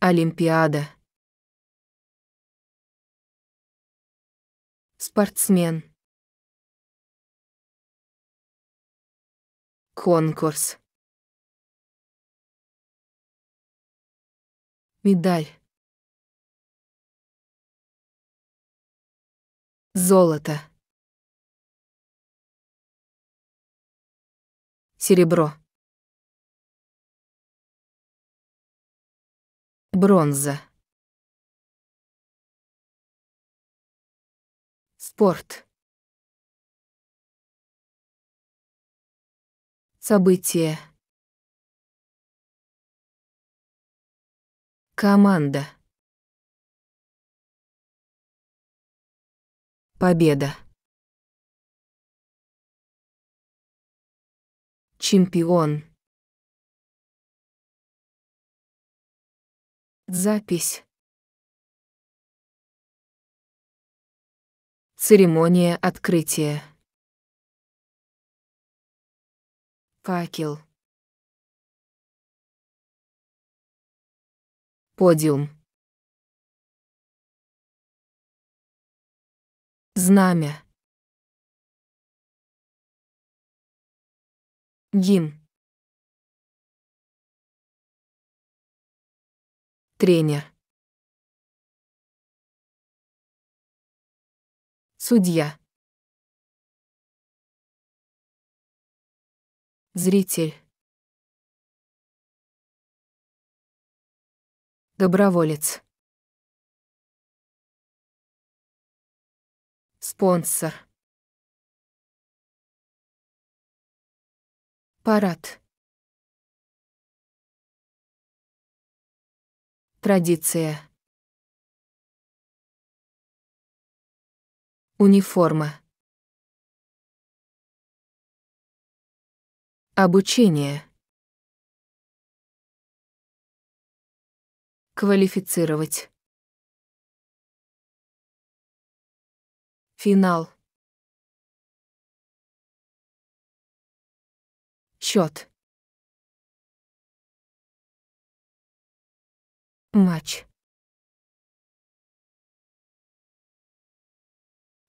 Олимпиада. Спортсмен. Конкурс. Медаль. Золото. Серебро. Бронза. Спорт. Событие. Команда. Победа. Чемпион. Запись. Церемония открытия. Факел. Подиум. Знамя. Гимн. тренер, Судья. Зритель. Доброволец. Спонсор. Парад. Традиция. Униформа. Обучение. Квалифицировать. Финал. Счет. Матч.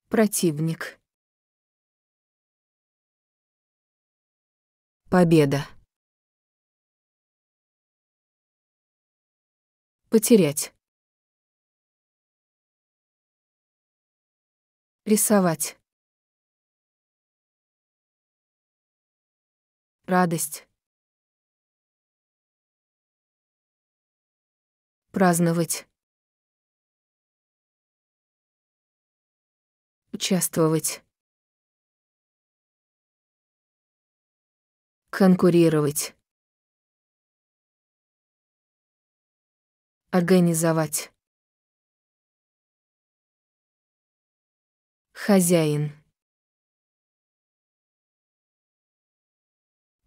Противник. Победа. Потерять. Рисовать. Радость. праздновать, участвовать, конкурировать, организовать, хозяин,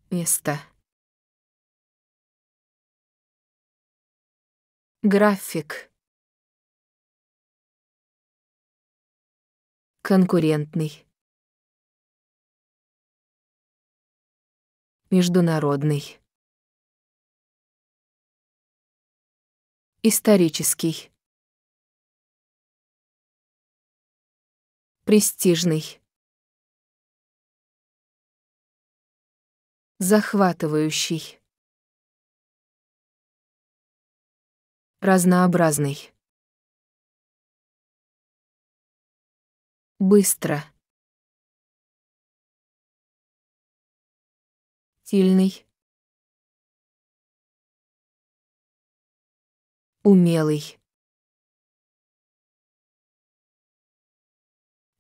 место. График. Конкурентный. Международный. Исторический. Престижный. Захватывающий. разнообразный. Быстро. Сильный. Умелый.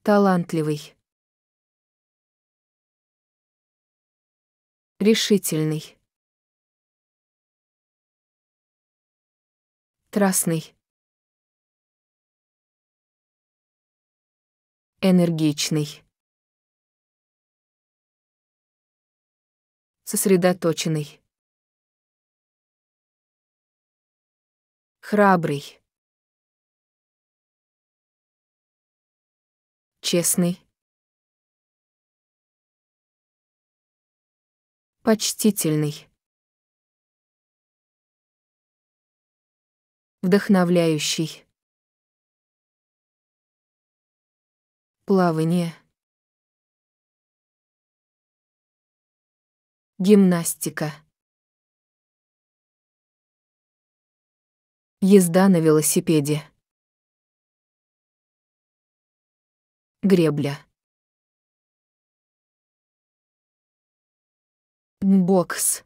Талантливый. Решительный. Страстный. Энергичный. Сосредоточенный. Храбрый. Честный. Почтительный. вдохновляющий. Плавание. Гимнастика. Езда на велосипеде. Гребля. Бокс.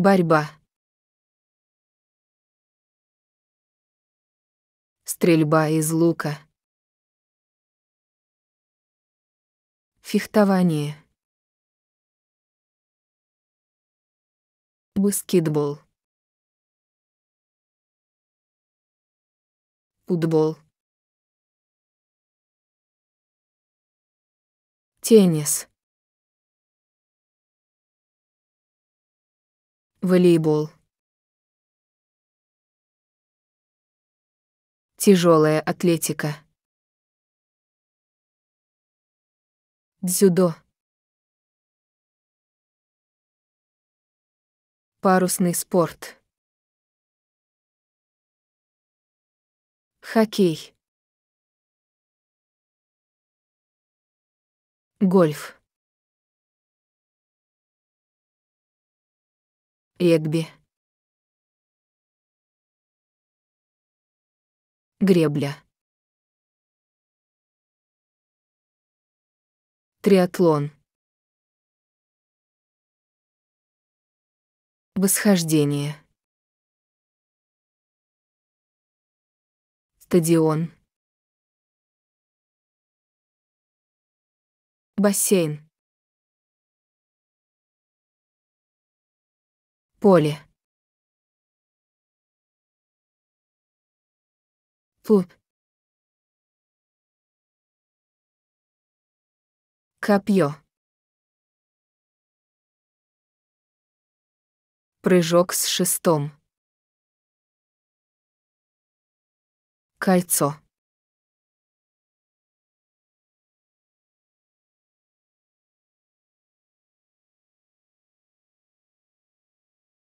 Борьба. Стрельба из лука. Фехтование. Баскетбол. Футбол. Теннис. Волейбол. Тяжелая атлетика. Дзюдо. Парусный спорт. Хоккей. Гольф. Эгби. Гребля. Триатлон. Восхождение. Стадион. Бассейн. Поле. Пу. Копье. Прыжок с шестом. Кольцо.